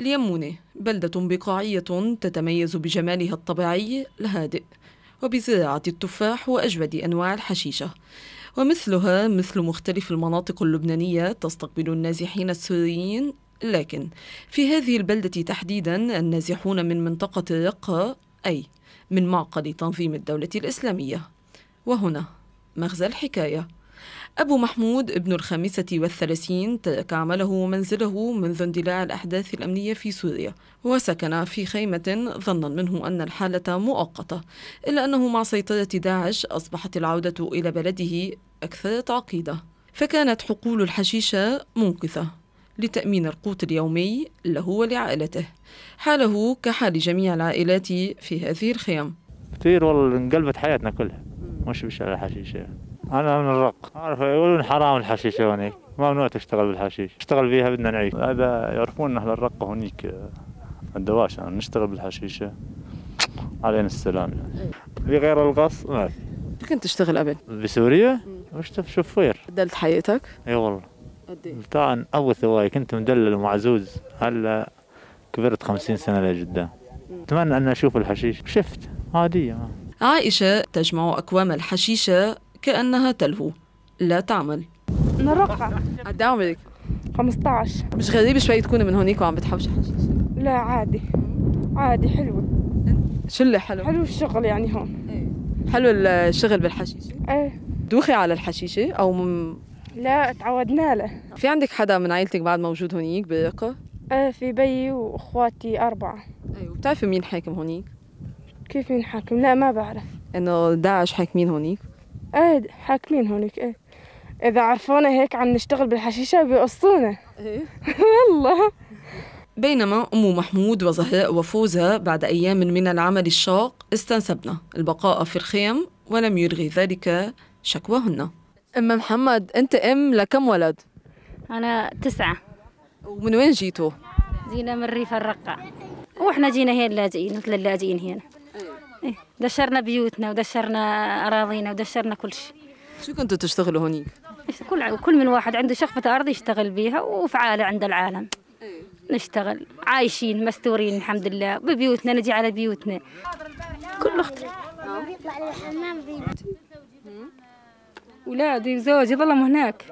اليمونة بلدة بقاعية تتميز بجمالها الطبيعي الهادئ وبزراعة التفاح وأجود أنواع الحشيشة ومثلها مثل مختلف المناطق اللبنانية تستقبل النازحين السوريين لكن في هذه البلدة تحديدا النازحون من منطقة الرقة أي من معقل تنظيم الدولة الإسلامية وهنا مغزى الحكايه أبو محمود ابن الخامسة والثلاثين تكعمله منزله منذ اندلاع الأحداث الأمنية في سوريا وسكن في خيمة ظنا منه أن الحالة مؤقتة إلا أنه مع سيطرة داعش أصبحت العودة إلى بلده أكثر تعقيدا فكانت حقول الحشيشة منقذة لتأمين القوت اليومي له ولعائلته حاله كحال جميع العائلات في هذه الخيام كثير والله انقلبت حياتنا كلها مش بشغل الحشيشة انا من الرق عارف يقولون حرام الحشيشه هونيك ممنوع تشتغل بالحشيش اشتغل فيها بدنا نعيش هذا يعرفون اهل الرقه هونيك آه، الدواش يعني نشتغل بالحشيشه علينا السلام يعني بغير القص ما في كنت تشتغل قبل بسوريا اشتغل شوفير بدلت حياتك اي والله طبعا ابو ثواي كنت مدلل ومعزوز هلا كبرت خمسين سنه لقدام اتمنى ان اشوف الحشيش شفت عاديه عائشة تجمع أكوام الحشيشة كأنها تلهو لا تعمل نرقع قد عمرك؟ 15 مش غريب شوي تكوني من هونيك وعم بتحوشي حشيش؟ لا عادي عادي حلوة شو اللي حلو؟ حلو الشغل يعني هون ايه. حلو الشغل بالحشيشة؟ ايه دوخي على الحشيشة أو مم... لا تعودنا له في عندك حدا من عائلتك بعد موجود هونيك برقة؟ ايه في بيي واخواتي أربعة ايه وبتعرفي مين حاكم هونيك؟ كيف مين حاكم؟ لا ما بعرف انه داعش حاكمين هونيك؟ ايه حاكمين هونيك ايه اذا عرفونا هيك عم نشتغل بالحشيشه بيقصونا ايه والله بينما أم محمود وزهراء وفوزة بعد أيام من العمل الشاق استنسبنا البقاء في الخيم ولم يلغي ذلك شكواهن أم محمد أنت أم لكم ولد؟ أنا تسعة ومن وين جيتوا؟ جينا من ريف الرقة وإحنا جينا هنا اللاجئين مثل اللاجئين هنا يعني دشرنا بيوتنا ودشرنا اراضينا ودشرنا كل شيء شو كنتوا تشتغلوا هنيك؟ كل كل من واحد عنده شقفة أرض يشتغل بيها وفعالة عند العالم إيه. نشتغل عايشين مستورين الحمد لله ببيوتنا نجي على بيوتنا كل اختي للحمام ولادي وزوجي ظلموا هناك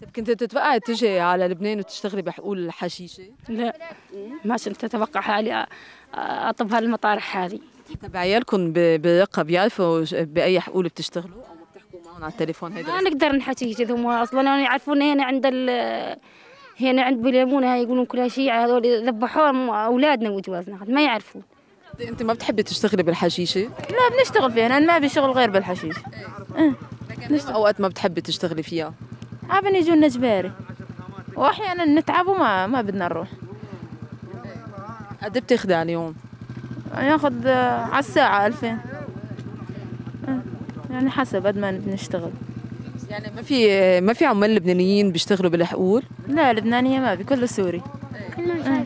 طيب كنت تتوقعي تجي على لبنان وتشتغلي بحقول الحشيشه؟ لا ما كنت اتوقع حالي اطب هالمطارح هذه طب عيالكم بيقة بيعرفوا باي حقول بتشتغلوا او بتحكوا معهم على التليفون هيدا ما نقدر نحكي كذا اصلا يعني يعرفون هنا عند ال هنا عند بليمونه يقولون كلها شيعه هذول ذبحوهم اولادنا وجوازنا ما يعرفون انت ما بتحبي تشتغلي بالحشيشه؟ لا بنشتغل فيها انا ما في شغل غير بالحشيش إيه. لكن اوقات ما بتحبي تشتغلي فيها؟ عابن أه، يجونا جباري واحيانا نتعب وما ما بدنا نروح إيه. قد إيه بتاخذي على اليوم؟ ياخذ آه، على الساعة 2000 آه، يعني حسب قد ما بنشتغل يعني ما في ما في عمال لبنانيين بيشتغلوا بالحقول؟ لا لبنانية ما في كله سوري آه.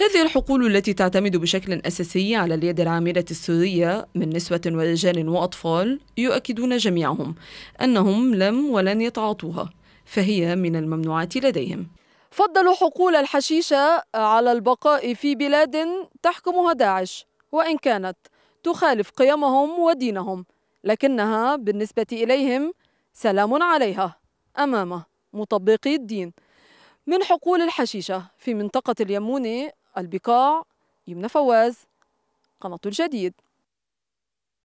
هذه الحقول التي تعتمد بشكل أساسي على اليد العاملة السورية من نسوة ورجال وأطفال يؤكدون جميعهم أنهم لم ولن يتعاطوها فهي من الممنوعات لديهم فضلوا حقول الحشيشة على البقاء في بلاد تحكمها داعش وإن كانت تخالف قيمهم ودينهم لكنها بالنسبة إليهم سلام عليها أمام مطبقي الدين من حقول الحشيشة في منطقة اليموني البقاع يمنى فواز قناة الجديد